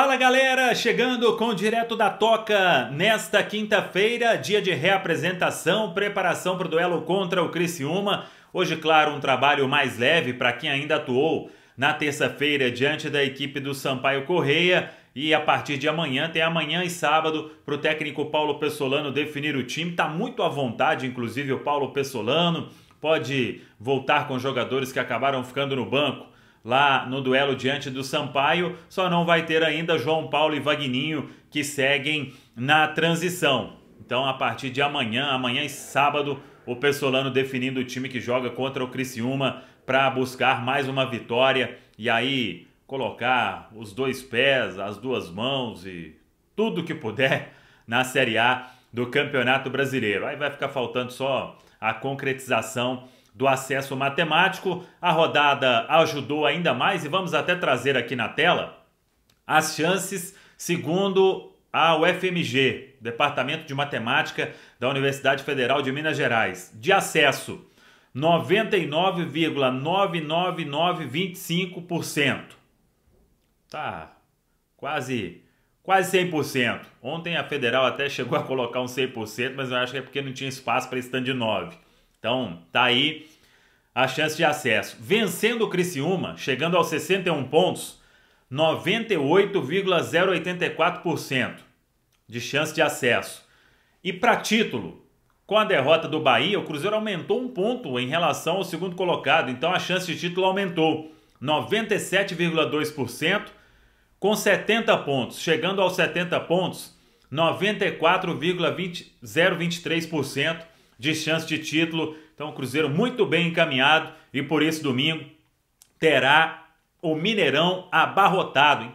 Fala galera, chegando com Direto da Toca nesta quinta-feira, dia de reapresentação, preparação para o duelo contra o Criciúma. Hoje, claro, um trabalho mais leve para quem ainda atuou na terça-feira diante da equipe do Sampaio Correia. E a partir de amanhã, tem amanhã e sábado para o técnico Paulo Pessolano definir o time. Está muito à vontade, inclusive, o Paulo Pessolano. Pode voltar com jogadores que acabaram ficando no banco lá no duelo diante do Sampaio, só não vai ter ainda João Paulo e Vagninho que seguem na transição. Então, a partir de amanhã, amanhã e sábado, o Pessolano definindo o time que joga contra o Criciúma para buscar mais uma vitória e aí colocar os dois pés, as duas mãos e tudo que puder na Série A do Campeonato Brasileiro. Aí vai ficar faltando só a concretização do acesso matemático. A rodada ajudou ainda mais e vamos até trazer aqui na tela as chances segundo a UFMG, Departamento de Matemática da Universidade Federal de Minas Gerais, de acesso 99,99925%. Tá quase quase 100%. Ontem a Federal até chegou a colocar um 100%, mas eu acho que é porque não tinha espaço para esse tanto de 9. Então, tá aí a chance de acesso. Vencendo o Criciúma, chegando aos 61 pontos, 98,084% de chance de acesso. E para título, com a derrota do Bahia, o Cruzeiro aumentou um ponto em relação ao segundo colocado, então a chance de título aumentou 97,2%, com 70 pontos, chegando aos 70 pontos, 94,023% de chance de título. Então, o Cruzeiro muito bem encaminhado e por isso domingo terá o Mineirão abarrotado. Hein?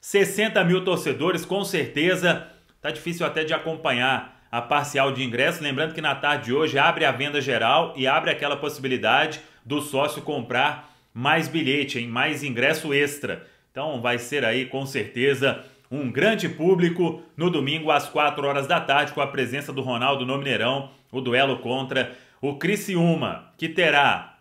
60 mil torcedores, com certeza. Tá difícil até de acompanhar a parcial de ingresso. Lembrando que na tarde de hoje abre a venda geral e abre aquela possibilidade do sócio comprar mais bilhete, hein? mais ingresso extra. Então vai ser aí com certeza um grande público no domingo às 4 horas da tarde com a presença do Ronaldo no Mineirão, o duelo contra o Criciúma, que terá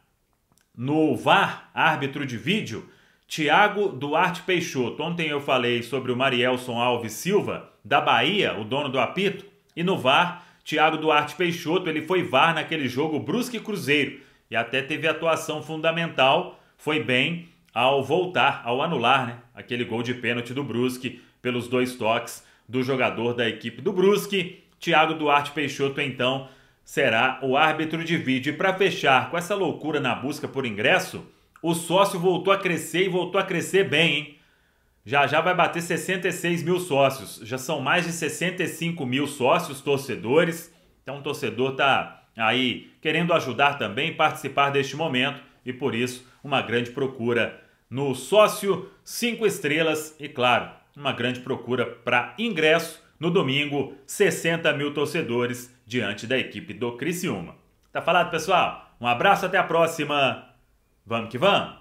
no VAR, árbitro de vídeo, Tiago Duarte Peixoto. Ontem eu falei sobre o Marielson Alves Silva, da Bahia, o dono do apito, e no VAR, Tiago Duarte Peixoto, ele foi VAR naquele jogo Brusque Cruzeiro e até teve atuação fundamental, foi bem ao voltar, ao anular, né, aquele gol de pênalti do Brusque pelos dois toques do jogador da equipe do Brusque. Thiago Duarte Peixoto, então, será o árbitro de vídeo. E para fechar com essa loucura na busca por ingresso, o sócio voltou a crescer e voltou a crescer bem, hein? Já já vai bater 66 mil sócios. Já são mais de 65 mil sócios torcedores. Então o torcedor tá aí querendo ajudar também, participar deste momento e por isso uma grande procura no sócio, cinco estrelas e claro, uma grande procura para ingresso. No domingo, 60 mil torcedores diante da equipe do Criciúma. Tá falado, pessoal? Um abraço, até a próxima. Vamos que vamos!